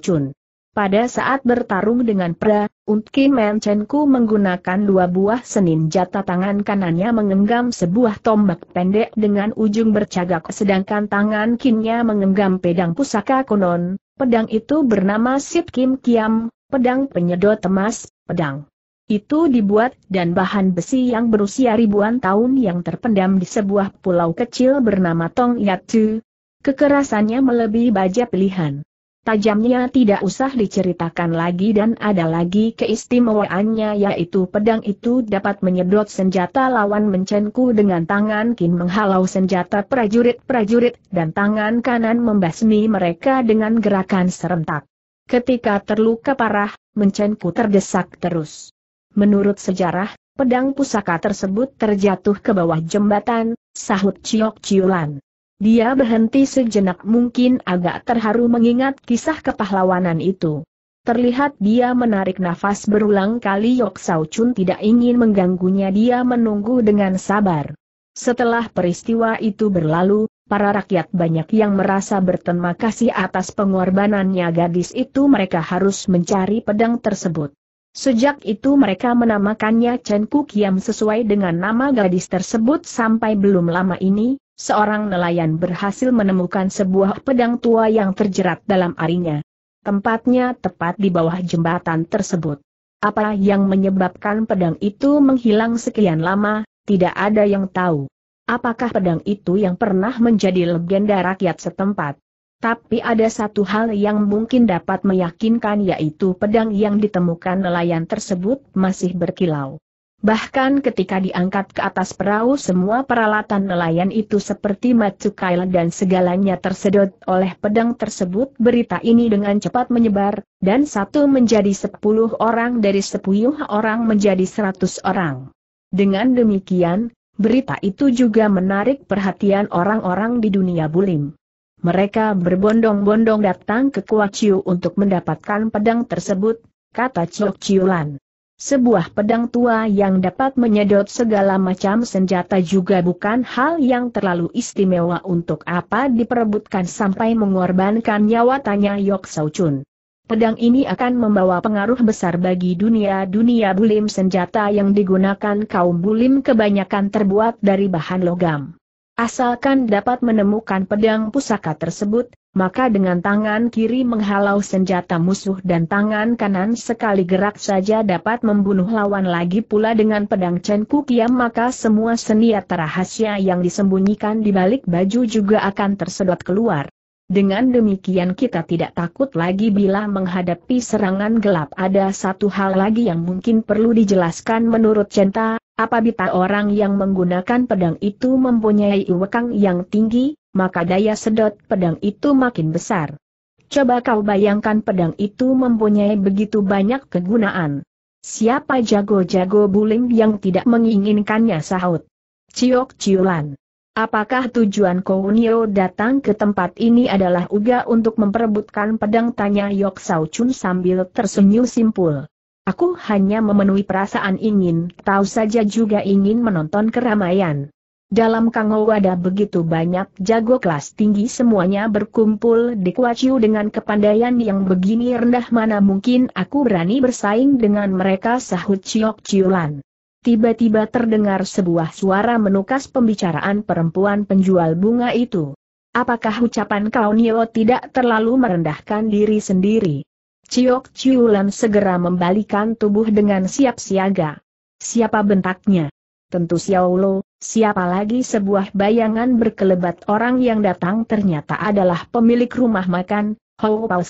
Pada saat bertarung dengan Pra, Untki Mencenku menggunakan dua buah senin jata tangan kanannya mengenggam sebuah tombak pendek dengan ujung bercagak sedangkan tangan kinnya mengenggam pedang pusaka konon, pedang itu bernama Sip Kim Kiam, pedang penyedot emas, pedang itu dibuat, dan bahan besi yang berusia ribuan tahun yang terpendam di sebuah pulau kecil bernama Tong Yatu. Kekerasannya melebihi baja pilihan. Tajamnya tidak usah diceritakan lagi dan ada lagi keistimewaannya yaitu pedang itu dapat menyedot senjata lawan mencengku dengan tangan kin menghalau senjata prajurit-prajurit dan tangan kanan membasmi mereka dengan gerakan serentak. Ketika terluka parah, mencengku terdesak terus. Menurut sejarah, pedang pusaka tersebut terjatuh ke bawah jembatan, sahut Ciok Ciulan. Dia berhenti sejenak mungkin agak terharu mengingat kisah kepahlawanan itu. Terlihat dia menarik nafas berulang kali Yok Sao Chun tidak ingin mengganggunya dia menunggu dengan sabar. Setelah peristiwa itu berlalu, para rakyat banyak yang merasa berterima kasih atas pengorbanannya gadis itu mereka harus mencari pedang tersebut. Sejak itu mereka menamakannya Chen Kukiam sesuai dengan nama gadis tersebut sampai belum lama ini, seorang nelayan berhasil menemukan sebuah pedang tua yang terjerat dalam arinya. Tempatnya tepat di bawah jembatan tersebut. Apa yang menyebabkan pedang itu menghilang sekian lama, tidak ada yang tahu. Apakah pedang itu yang pernah menjadi legenda rakyat setempat? Tapi ada satu hal yang mungkin dapat meyakinkan yaitu pedang yang ditemukan nelayan tersebut masih berkilau. Bahkan ketika diangkat ke atas perahu semua peralatan nelayan itu seperti macukail dan segalanya tersedot oleh pedang tersebut berita ini dengan cepat menyebar, dan satu menjadi sepuluh orang dari sepuluh orang menjadi seratus orang. Dengan demikian, berita itu juga menarik perhatian orang-orang di dunia bulim. Mereka berbondong-bondong datang ke Kuaciu untuk mendapatkan pedang tersebut, kata Chok Chiulan. Sebuah pedang tua yang dapat menyedot segala macam senjata juga bukan hal yang terlalu istimewa untuk apa diperebutkan sampai mengorbankan nyawa tanya Yok Sao Chun. Pedang ini akan membawa pengaruh besar bagi dunia-dunia bulim senjata yang digunakan kaum bulim kebanyakan terbuat dari bahan logam. Asalkan dapat menemukan pedang pusaka tersebut, maka dengan tangan kiri menghalau senjata musuh dan tangan kanan sekali gerak saja dapat membunuh lawan lagi pula dengan pedang Chen Kukiam maka semua seniat rahasia yang disembunyikan di balik baju juga akan tersedot keluar. Dengan demikian kita tidak takut lagi bila menghadapi serangan gelap. Ada satu hal lagi yang mungkin perlu dijelaskan menurut Centa, Apabila orang yang menggunakan pedang itu mempunyai iwekang yang tinggi, maka daya sedot pedang itu makin besar. Coba kau bayangkan pedang itu mempunyai begitu banyak kegunaan. Siapa jago-jago buling yang tidak menginginkannya sahut? Ciok Ciulan. Apakah tujuan Kounio datang ke tempat ini adalah uga untuk memperebutkan pedang tanya Yok Sao Chun sambil tersenyum simpul. Aku hanya memenuhi perasaan ingin tahu saja juga ingin menonton keramaian. Dalam kango ada begitu banyak jago kelas tinggi semuanya berkumpul di Kuaciu dengan kepandaian yang begini rendah mana mungkin aku berani bersaing dengan mereka sahut Ciok Ciulan. Tiba-tiba terdengar sebuah suara menukas pembicaraan perempuan penjual bunga itu. Apakah ucapan kau Nio tidak terlalu merendahkan diri sendiri? Ciok Ciulan segera membalikan tubuh dengan siap siaga. Siapa bentaknya? Tentu Xiao Lo, siapa lagi sebuah bayangan berkelebat orang yang datang ternyata adalah pemilik rumah makan, Hou Pao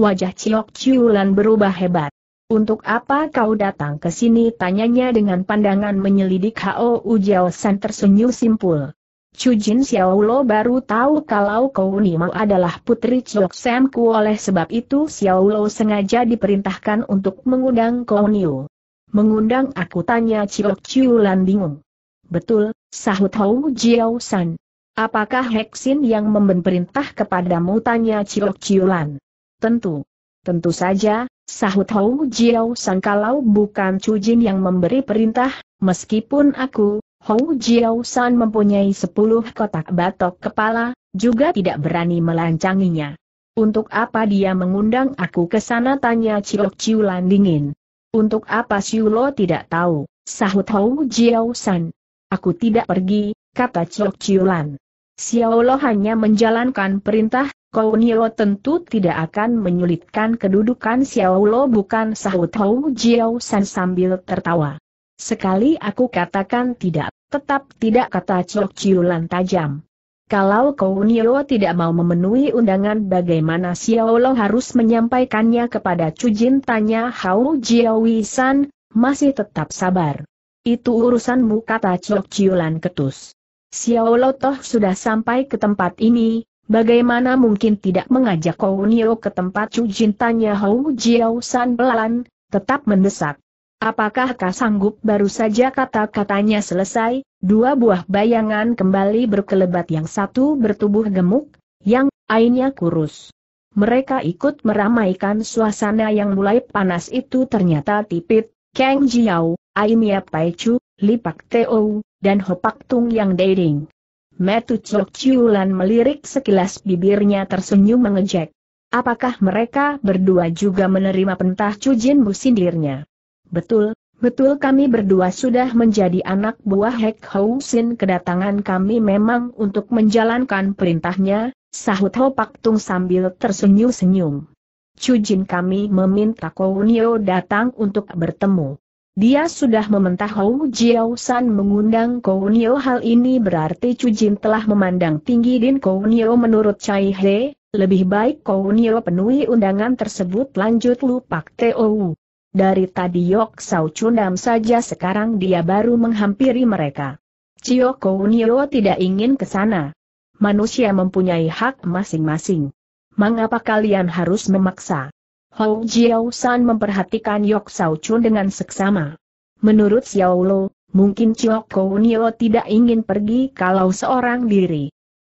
Wajah Ciok Ciulan berubah hebat. Untuk apa kau datang ke sini? Tanyanya dengan pandangan menyelidik Hou Jiao San tersenyum simpul. Chu Jin Xiao Lo baru tahu kalau Kou Nima adalah putri Chok Sam Ku oleh sebab itu Xiao Lo sengaja diperintahkan untuk mengundang Kou Niu. Mengundang aku tanya Chok Chiu Lan bingung. Betul, sahut Hou Jiao San. Apakah Heksin yang memberi kepadamu tanya Chok Chiu Lan? Tentu. Tentu saja, sahut Hou Jiao San kalau bukan Chu Jin yang memberi perintah, meskipun aku, Hou Jiao San mempunyai sepuluh kotak batok kepala, juga tidak berani melancanginya. Untuk apa dia mengundang aku ke sana tanya Cilok Ciulan dingin. Untuk apa Siulo tidak tahu, sahut Hou Jiao San. Aku tidak pergi, kata Cilok Ciulan. Xiaolo hanya menjalankan perintah, Nio tentu tidak akan menyulitkan kedudukan Xiaolo bukan sahut Hou Jiao San sambil tertawa. Sekali aku katakan tidak, tetap tidak kata Cok Ciulan tajam. Kalau Nio tidak mau memenuhi undangan bagaimana Lo harus menyampaikannya kepada Cujin tanya Hao Jiawi-san, masih tetap sabar. Itu urusanmu kata Cok Ciulan ketus. Lo toh sudah sampai ke tempat ini, bagaimana mungkin tidak mengajak Kou Nio ke tempat Cujin tanya Hao Jiao-san pelan, tetap mendesak. Apakah kau sanggup baru saja kata-katanya selesai, dua buah bayangan kembali berkelebat yang satu bertubuh gemuk, yang ainnya kurus. Mereka ikut meramaikan suasana yang mulai panas itu ternyata tipit, Kang Jiao, Aimia Paichu, Lipak Teo, dan Hopak Tung yang dating. Metu Chok Chiulan melirik sekilas bibirnya tersenyum mengejek. Apakah mereka berdua juga menerima pentah Cujin Bu sindirnya? Betul, betul kami berdua sudah menjadi anak buah Hek Hou Sin kedatangan kami memang untuk menjalankan perintahnya, sahut Ho Pak Tung sambil tersenyum-senyum. Cujin kami meminta Nio datang untuk bertemu. Dia sudah mementah Hou Jiao San mengundang Nio. hal ini berarti Cujin telah memandang tinggi Din Nio menurut Chai He, lebih baik Kounio penuhi undangan tersebut lanjut Lu Lupak Teo. Dari tadi Yok Sau Chunam saja sekarang dia baru menghampiri mereka. Cioko Unio tidak ingin ke sana. Manusia mempunyai hak masing-masing. Mengapa kalian harus memaksa? Hou Jiao San memperhatikan Yok Sau Chun dengan seksama. Menurut Xiao Lo, mungkin Cioko Unio tidak ingin pergi kalau seorang diri.